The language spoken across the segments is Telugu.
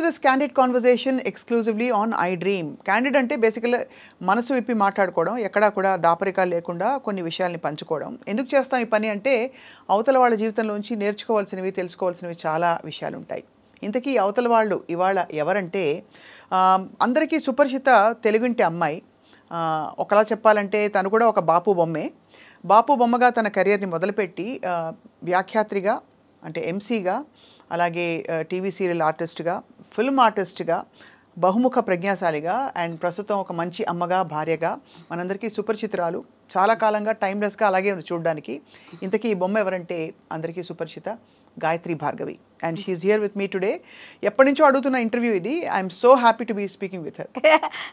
To this candid conversation exclusively on iDream candid అంటే బేసికల్ మనసు విప్పి మాట్లాడుకోవడం ఎక్కడా కూడా దాపరికా లేకుండా కొన్ని విషయాల్ని పంచుకోవడం ఎందుకు చేస్తాం ఈ పని అంటే అవతల వాళ్ళ జీవితంలోంచి నేర్చుకోవాల్సినవి తెలుసుకోవాల్సినవి చాలా విషయాలు ఉంటాయి ఇంతకీ అవతల వాళ్ళు ఇవాళ ఎవరంటే అందరికీ సుపరిచిత తెలుగుంటి అమ్మాయి ఒకలా చెప్పాలంటే తను కూడా ఒక బాపు బొమ్మే బాపు బొమ్మగా తన కెరియర్ని మొదలుపెట్టి వ్యాఖ్యాత్రిగా అంటే ఎంసీగా అలాగే టీవీ సీరియల్ ఆర్టిస్ట్గా ఫిల్మ్ ఆర్టిస్ట్గా బహుముఖ ప్రజ్ఞాశాలిగా అండ్ ప్రస్తుతం ఒక మంచి అమ్మగా భార్యగా మనందరికీ సుపరిచితురాలు చాలా కాలంగా టైమ్లెస్గా అలాగే ఉంది చూడడానికి ఇంతకీ ఈ బొమ్మ ఎవరంటే అందరికీ సుపరిచిత Gayatri Bhargavi and she's here with me today ఎప్పటి నుంచో అడుగుతున్న ఇంటర్వ్యూ ఇది I'm so happy to be speaking with her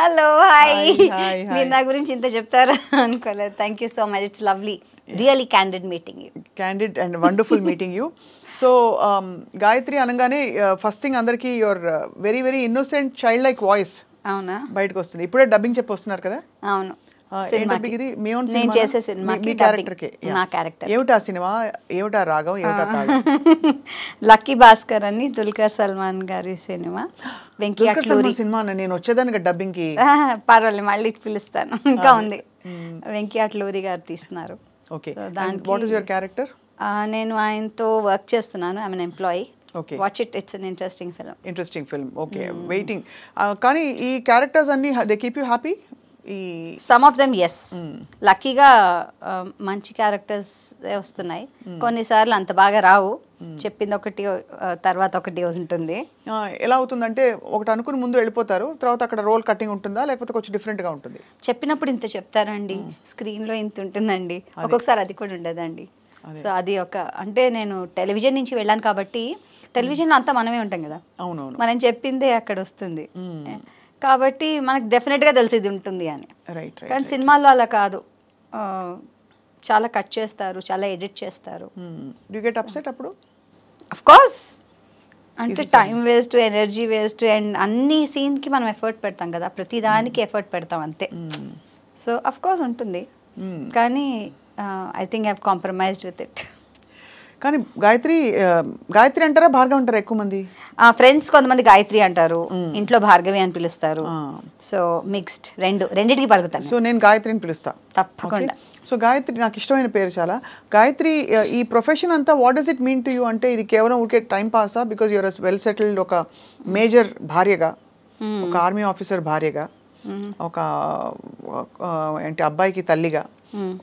hello hi మీరు నా గురించి ఇంత చెప్తారు అనుకోలేదు thank you so much it's lovely really candid meeting candid and wonderful meeting you so Gayatri అనగానే ఫస్ట్ థింగ్ అందరికీ your very very innocent child like voice అవునా బయటకు వస్తుంది ఇప్పుడే డబ్బింగ్ చెప్పి వస్తున్నారు కదా అవును క్యారెక్టర్ సినిమా లక్కీ భాస్కర్ అని దుల్కర్ సల్మాన్ గారి సినిమా వెంకీ సినిమా నేను వచ్చేదానికి డబ్బింగ్ కి పర్వాలేదు మళ్ళీ పిలుస్తాను ఇంకా ఉంది వెంకీ అట్లూరి గారు తీస్తున్నారు దానికి వాట్ ఇస్ యువర్ క్యారెక్టర్ నేను ఆయనతో వర్క్ చేస్తున్నాను I'm employee okay watch it it's an interesting film interesting film okay waiting కానీ ఈ క్యారెక్టర్స్ అన్ని దే కీప్ యూ హ్యాపీ ఈ సమ్ ఆఫ్ దెమ్ ఎస్ లక్కీగా మంచి క్యారెక్టర్స్ వస్తున్నాయి hmm. కొన్నిసార్లు అంత బాగా రావు hmm. చెప్పింది ఒకటి తర్వాత ఒకటి ఉంటుంది ఎలా అవుతుందంటే ఒకటి అనుకుని ముందు వెళ్ళిపోతారు తర్వాత అక్కడ రోల్ కటింగ్ ఉంటుందా లేకపోతే కొంచెం డిఫరెంట్గా ఉంటుంది చెప్పినప్పుడు ఇంత చెప్తారండి స్క్రీన్లో hmm. ఇంత ఉంటుందండి ఒక్కొక్కసారి అది కూడా ఉండదండి సో అది ఒక అంటే నేను టెలివిజన్ నుంచి వెళ్ళాను కాబట్టి టెలివిజన్లో అంతా మనమే ఉంటాం కదా అవునవును మనం చెప్పిందే అక్కడ వస్తుంది కాబట్టి మనకు డెఫినెట్ గా తెలిసేది ఉంటుంది అని కానీ సినిమాల్లో అలా కాదు చాలా కట్ చేస్తారు చాలా ఎడిట్ చేస్తారు అప్పుడు కోర్స్ అంటే time waste energy waste and అన్ని సీన్కి మనం ఎఫర్ట్ పెడతాం కదా ప్రతి దానికి ఎఫర్ట్ పెడతాం అంతే సో అఫ్ కోర్స్ ఉంటుంది కానీ I think I compromised with it కానీ గాయత్రి uh, గాయత్రి అంటారా భార్గవి అంటారా ఎక్కువ మంది ఫ్రెండ్స్ కొంతమంది గాయత్రి అంటారు ఇంట్లో భార్గవి అని పిలుస్తారు సో మిక్స్డ్ రెండు రెండింటికి పలుకుతాను సో నేను గాయత్రిని పిలుస్తా తప్పకుండా సో గాయత్రి నాకు ఇష్టమైన పేరు చాలా గాయత్రి uh, ఈ ప్రొఫెషన్ అంతా what does it mean to you అంటే ఇది కేవలం ఊరికే టైం పాసా బికాజ్ యూఆర్ వెల్ సెటిల్డ్ ఒక మేజర్ భార్యగా ఒక ఆర్మీ ఆఫీసర్ భార్యగా ఒక అంటే uh, అబ్బాయికి తల్లిగా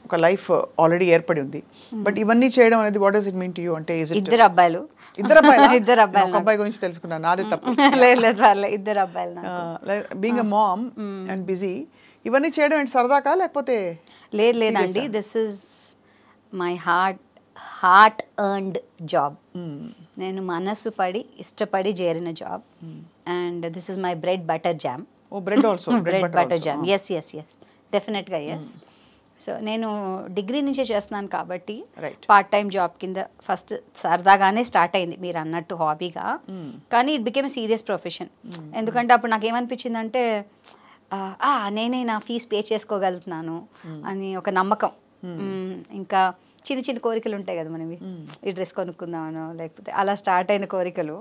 ఒక లైఫ్ ఆల్రెడీ ఏర్పడి ఉంది బట్ ఇవన్నీ చేయడం అనేది what is it mean to you అంటే ఇద్దరు అబ్బాయిలు ఇద్దరు అబ్బాయిలు ఇద్దరు అబ్బాయిలు ఒక అబ్బాయి గురించి తెలుసుకున్నాను నాది తప్ప లేదు లేదు ఇద్దరు అబ్బాయిలు being a mom and busy ఇవన్నీ చేయడం ఏంటి సరదాకా లేకపోతే లేదు లేదండి this is my heart heart earned job నేను మనసు పడి ఇష్టపడి చేరిన job and this is my bread butter jam oh bread butter jam yes yes yes డెఫినెట్గా ఎస్ సో నేను డిగ్రీ నుంచే చేస్తున్నాను కాబట్టి పార్ట్ టైం జాబ్ కింద ఫస్ట్ సరదాగానే స్టార్ట్ అయింది మీరు అన్నట్టు హాబీగా hmm. కానీ ఇట్ బికేమ్ సీరియస్ ప్రొఫెషన్ ఎందుకంటే అప్పుడు నాకు అంటే నేనే నా ఫీజు పే చేసుకోగలుగుతున్నాను hmm. అని ఒక నమ్మకం hmm. ఇంకా చిన్న చిన్న కోరికలు ఉంటాయి కదా మనవి ఈ డ్రెస్ కొనుక్కుందామను లేకపోతే అలా స్టార్ట్ అయిన కోరికలు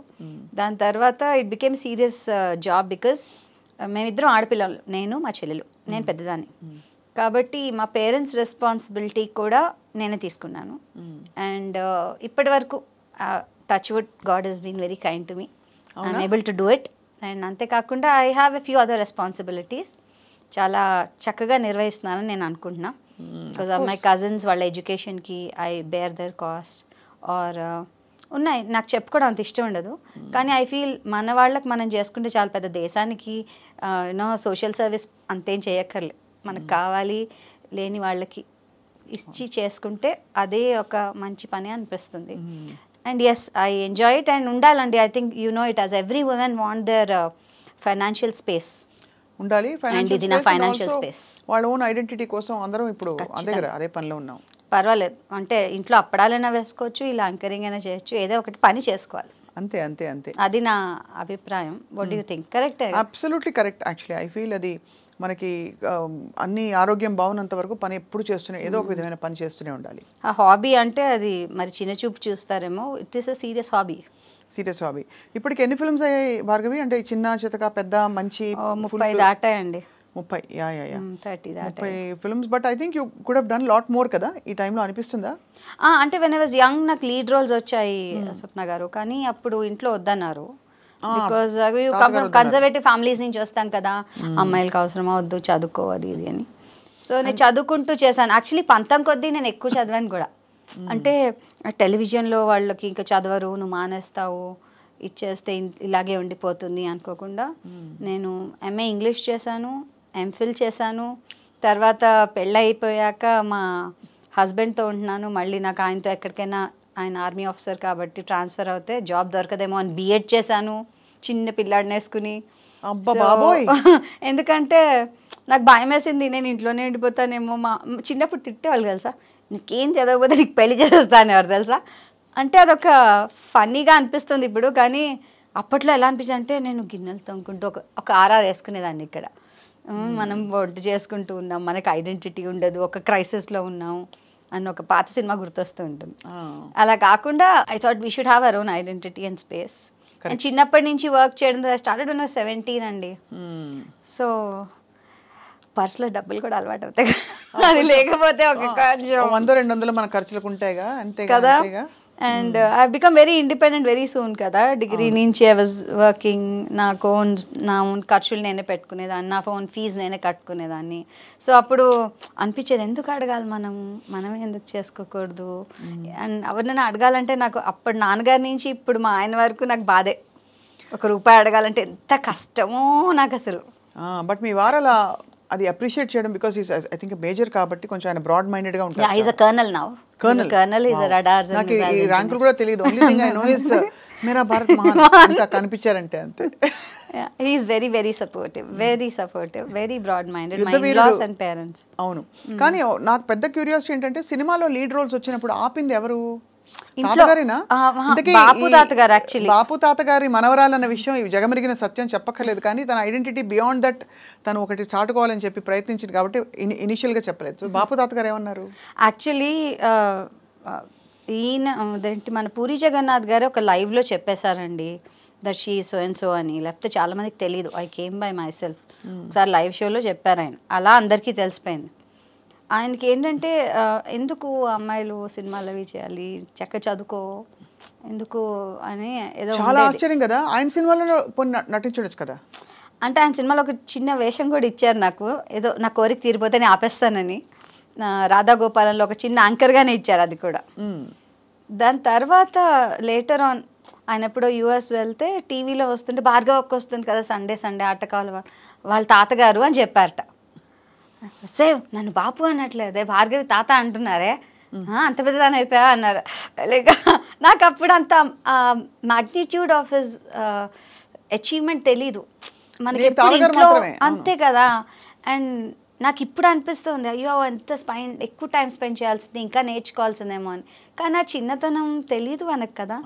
దాని తర్వాత it became serious job because మేమిద్దరం ఆడపిల్లలు నేను మా చెల్లెలు నేను పెద్దదాన్ని కాబట్టి మా పేరెంట్స్ రెస్పాన్సిబిలిటీ కూడా నేనే తీసుకున్నాను hmm. అండ్ uh, ఇప్పటి వరకు touch wood God is been very kind to me I'm able to do it and అంతేకాకుండా I have a few other responsibilities చాలా చక్కగా నిర్వహిస్తున్నానని నేను అనుకుంటున్నా బికాజ్ ఆఫ్ మై కజిన్స్ వాళ్ళ ఎడ్యుకేషన్కి I bear their cost are ఉన్నాయి నాకు చెప్పుకోవడం అంత ఇష్టం ఉండదు hmm. కానీ ఐ ఫీల్ మన వాళ్ళకి మనం చేసుకుంటే చాలా పెద్ద దేశానికి యూనో సోషల్ సర్వీస్ అంతేం చేయక్కర్లేదు మనకు కావాలి లేని వాళ్ళకి ఇచ్చి చేసుకుంటే అదే ఒక మంచి పని అనిపిస్తుంది and yes I enjoy it and ఉండాలండి I think you know it as every women want their financial space ఉండాలి ఫైనాన్షియల్ స్పేస్ వాళ్ళ ఓన్ ఐడెంటిటీ కోసం అందరం ఇప్పుడు అదే పనిలో ఉన్నాం పర్వాలేదు అంటే ఇంట్లో అప్పడాలైనా వేసుకోవచ్చు ఇలా అంకరింగ్ అయినా చేయొచ్చు ఏదో ఒకటి పని చేసుకోవాలి అంతే అంతే అంతే అది నా అభిప్రాయం what you think correct absolutely correct actually I feel అది మనకి అన్ని ఆరోగ్యం బాగున్నంత వరకు పని ఎప్పుడు చేస్తూనే ఏదో ఒక విధమైన పని చేస్తూనే ఉండాలి ఆ హాబీ అంటే అది మరి చిన్న చూపు చూస్తారేమో it is a serious hobby serious hobby ఇప్పటికి ఎన్ని ఫిల్మ్స్ అయ్యాయి భార్గవి అంటే చిన్న చితక పెద్ద మంచి ముప్పై దాటాయండి ముప్పై యా యా యా థర్టీ ముప్పై films but I think you could have done lot more కదా ఈ టైంలో అనిపిస్తుందా అంటే వెన్ ఐ వాజ్ యంగ్ నాకు లీడ్ రోల్స్ వచ్చాయి స్వప్న గారు కానీ అప్పుడు ఇంట్లో వద్దన్నారు బికాస్ అవి కన్సర్వేటివ్ ఫ్యామిలీస్ నుంచి వస్తాం కదా hmm. అమ్మాయిలకు అవసరమా వద్దు చదువుకోవద్దు ఇది అని సో నేను చదువుకుంటూ చేశాను యాక్చువల్లీ పంతం కొద్దీ నేను ఎక్కువ చదివాను కూడా hmm. అంటే టెలివిజన్లో వాళ్ళకి ఇంకా చదవరు నువ్వు మానేస్తావు ఇచ్చేస్తే ఇలాగే ఉండిపోతుంది అనుకోకుండా hmm. నేను ఎంఏ ఇంగ్లీష్ చేశాను ఎంఫిల్ చేశాను తర్వాత అయిపోయాక మా హస్బెండ్తో ఉంటున్నాను మళ్ళీ నాకు ఆయనతో ఎక్కడికైనా ఆయన ఆర్మీ ఆఫీసర్ కాబట్టి ట్రాన్స్ఫర్ అవుతే జాబ్ దొరకదేమో అని బీఎడ్ చేశాను చిన్న పిల్లాడిని వేసుకుని ఎందుకంటే నాకు భయం వేసింది నేను ఇంట్లోనే ఉండిపోతానేమో మా చిన్నప్పుడు తిట్టేవాళ్ళు తెలుసా నీకేం చదవకపోతే నీకు పెళ్లి అని ఎవరు తెలుసా అంటే అదొక ఫన్నీగా అనిపిస్తుంది ఇప్పుడు కానీ అప్పట్లో ఎలా అనిపించింది అంటే నేను గిన్నెలు తొమ్ముకుంటూ ఒక ఒక ఆర్ఆర్ వేసుకునేదాన్ని ఇక్కడ మనం వంట చేసుకుంటూ ఉన్నాం మనకు ఐడెంటిటీ ఉండదు ఒక క్రైసిస్లో ఉన్నాం అని ఒక పాత సినిమా గుర్తొస్తూ ఉంటుంది అలా కాకుండా I thought we should have our own identity and space చిన్నప్పటి నుంచి వర్క్ చేయడం స్టార్టెడ్ ఉన్న సెవెంటీన్ అండి సో hmm. పర్సులో డబ్బులు కూడా అలవాటు అవుతాయి అది లేకపోతే ఒక వంద రెండు వందలు మన ఖర్చులకు ఉంటాయిగా అంతే కదా and I become very independent very soon కదా డిగ్రీ నుంచి ఐ వాజ్ వర్కింగ్ నాకు ఓన్ నా ఓన్ ఖర్చులు నేనే పెట్టుకునేదాన్ని నా ఓన్ ఫీజు నేనే కట్టుకునేదాన్ని సో అప్పుడు అనిపించేది ఎందుకు అడగాలి మనం మనమే ఎందుకు చేసుకోకూడదు అండ్ ఎవరినైనా అడగాలంటే నాకు అప్పుడు నాన్నగారి నుంచి ఇప్పుడు మా ఆయన వరకు నాకు బాధే ఒక రూపాయి అడగాలంటే ఎంత కష్టమో నాకు అసలు బట్ మీ వారు అలా అది అప్రిషియేట్ చేయడం because is I think major కాబట్టి కొంచెం ఆయన బ్రాడ్ మైండెడ్ గా ఉంటారు is a colonel now colonel colonel is a radar నాకు ఈ ర్యాంకులు కూడా తెలియదు only thing I know is మేరా భారత్ మహాన్ అంత కనిపించారంటే అంతే he's very very supportive very supportive very broad minded my laws and parents అవును hmm. కానీ నాకు పెద్ద క్యూరియాసిటీ ఏంటంటే సినిమాలో లీడ్ రోల్స్ వచ్చినప్పుడు ఆపింది ఎవరు బాపు యాక్చువల్లీ తాతగారి మనవరాలు అన్న విషయం జగమెరిగిన సత్యం చెప్పక్కర్లేదు కానీ తన ఐడెంటిటీ బియాండ్ దట్ తను ఒకటి చాటుకోవాలని చెప్పి ప్రయత్నించింది కాబట్టి ఇనిషియల్ గా చెప్పలేదు బాపు తాతగారు ఏమన్నారు యాక్చువల్లీ ఈయన అదేంటి మన పూరి జగన్నాథ్ గారు ఒక లైవ్ లో చెప్పేశారండి that she so and so అని లేకపోతే చాలా మందికి తెలియదు I came by myself ఒకసారి లైవ్ షోలో చెప్పారు ఆయన అలా అందరికీ తెలిసిపోయింది ఆయనకి ఏంటంటే ఎందుకు అమ్మాయిలు సినిమాలు అవి చేయాలి చక్క చదువుకో ఎందుకు అని ఏదో చాలా ఆశ్చర్యం కదా ఆయన సినిమాలో నటించడచ్చు కదా అంటే ఆయన సినిమాలో ఒక చిన్న వేషం కూడా ఇచ్చారు నాకు ఏదో నా కోరిక తీరిపోతే నేను ఆపేస్తానని రాధా గోపాలంలో ఒక చిన్న అంకర్గానే ఇచ్చారు అది కూడా దాని తర్వాత లేటర్ ఆన్ ఆయన ఎప్పుడో యుఎస్ వెళ్తే టీవీలో వస్తుంటే భార్గవకు వస్తుంది కదా సండే సండే ఆట కావాలి వాళ్ళ తాతగారు అని చెప్పారట సేవ్ నన్ను బాపు అనట్లేదే భార్గవి తాత అంటున్నారే అంత పెద్దదాని అయిపోయా అన్నారు లైక్ నాకు అప్పుడు అంత మ్యాగ్నిట్యూడ్ ఆఫ్ హిజ్ అచీవ్మెంట్ తెలీదు మనకి ఇంట్లో అంతే కదా అండ్ నాకు ఇప్పుడు అనిపిస్తుంది అయ్యో ఎంత స్పెండ్ ఎక్కువ టైం స్పెండ్ చేయాల్సింది ఇంకా నేర్చుకోవాల్సిందేమో అని కానీ ఆ చిన్నతనం తెలియదు మనకు కదా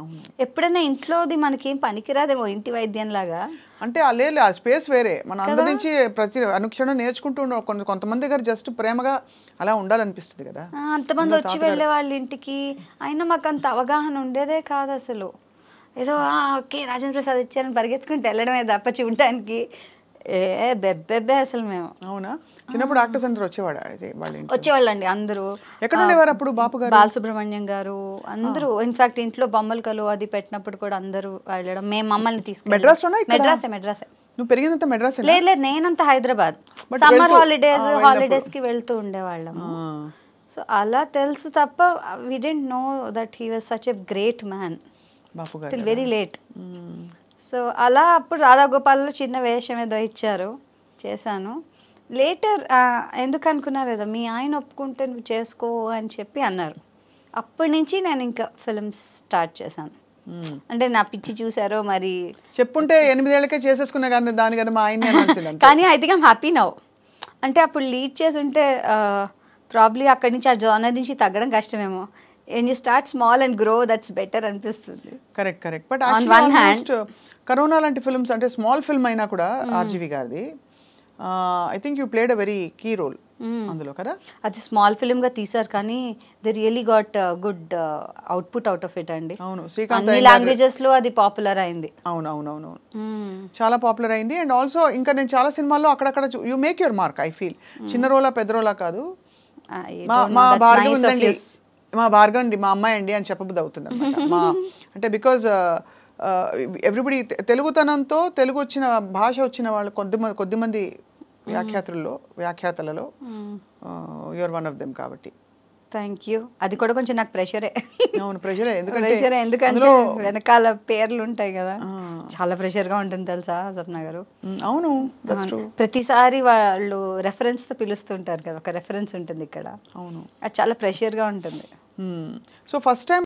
ఎప్పుడైనా ఇంట్లోది మనకేం పనికిరాదేమో ఇంటి వైద్యం లాగా అంటే ఆ లేదు ఆ స్పేస్ వేరే మన అందరి నుంచి ప్రతి అనుక్షణం నేర్చుకుంటూ కొంత కొంతమంది దగ్గర జస్ట్ ప్రేమగా అలా ఉండాలనిపిస్తుంది కదా అంతమంది వచ్చి వెళ్ళే వాళ్ళ ఇంటికి అయినా మాకు అంత అవగాహన ఉండేదే కాదు అసలు ఏదో ఓకే రాజేంద్ర ప్రసాద్ ఇచ్చారని పరిగెత్తుకుంటే వెళ్ళడమే తప్ప చూడటానికి ఏ బెబ్బెబ్బే అసలు మేము అవునా చిన్నప్పుడు యాక్టర్స్ అందరూ వచ్చేవాడు వచ్చేవాళ్ళండి అందరూ ఎక్కడ ఉండేవారు అప్పుడు బాపు గారు బాలసుబ్రహ్మణ్యం గారు అందరూ ఇన్ఫాక్ట్ ఇంట్లో బొమ్మలు కలు అది పెట్టినప్పుడు కూడా అందరూ వెళ్ళడం మేము మమ్మల్ని తీసుకు మెడ్రాస్ మెడ్రాస్ మెడ్రాస్ నువ్వు పెరిగినంత మెడ్రాస్ లేదు లేదు నేనంత హైదరాబాద్ సమ్మర్ హాలిడేస్ హాలిడేస్ కి వెళ్తూ ఉండేవాళ్ళము సో అలా తెలుసు తప్ప we didn't know that he was such a great man very late so అలా అప్పుడు రాధాగోపాల్లో చిన్న వేషం ఏదో ఇచ్చారు చేశాను లేటర్ ఎందుకు అనుకున్నారు కదా మీ ఆయన ఒప్పుకుంటే నువ్వు చేసుకో అని చెప్పి అన్నారు అప్పటి నుంచి నేను ఇంకా ఫిల్మ్స్ స్టార్ట్ చేశాను hmm. అంటే నా పిచ్చి చూసారో మరి చెప్పుంటే ఎనిమిదేళ్ళకే చేసేసుకున్నా కానీ దాని కదా మా ఆయన కానీ I think I'm happy now అంటే అప్పుడు లీడ్ చేసి ఉంటే ప్రాబ్లీ అక్కడి నుంచి ఆ జోనర్ నుంచి తగ్గడం కష్టమేమో and you start small and grow that's better అనిపిస్తుంది correct correct but on one hand corona లాంటి ఫిల్మ్స్ అంటే స్మాల్ ఫిల్మ్ అయినా కూడా ఆర్జీవి hmm. గారిది I think you played a very key role అందులో కదా అది స్మాల్ ఫిల్మ్ గా తీసారు కానీ they really got good output out of it అండి అవును శ్రీకాంత్ లాంగ్వేజెస్ లో అది పాపులర్ అయింది అవును అవును అవును చాలా పాపులర్ అయింది అండ్ ఆల్సో ఇంకా నేను చాలా సినిమాల్లో అక్కడక్కడ you make your mark I feel చిన్న రోలా పెద్ద రోలా కాదు మా భార్గవ్ ఉందండి మా భార్గవ్ అండి మా అమ్మాయి అండి అని చెప్పబుద్ధి అవుతుంది మా అంటే బికాజ్ ఎవ్రీబడి uh, uh, తెలుగుతనంతో తెలుగు వచ్చిన భాష వచ్చిన వాళ్ళు కొద్ది కొద్దిమంది వ్యాఖ్యాతల్లో వ్యాఖ్యాతలలో యువర్ వన్ ఆఫ్ దెమ్ కాబట్టి థ్యాంక్ యూ అది కూడా కొంచెం నాకు ప్రెషరే అవును ప్రెషర్ ఎందుకంటే ఎందుకంటే వెనకాల పేర్లు ఉంటాయి కదా చాలా ప్రెషర్గా ఉంటుంది తెలుసా సప్న గారు అవును ప్రతిసారి వాళ్ళు రెఫరెన్స్తో పిలుస్తుంటారు కదా ఒక రెఫరెన్స్ ఉంటుంది ఇక్కడ అవును అది చాలా ప్రెషర్గా ఉంటుంది సో ఫస్ట్ టైం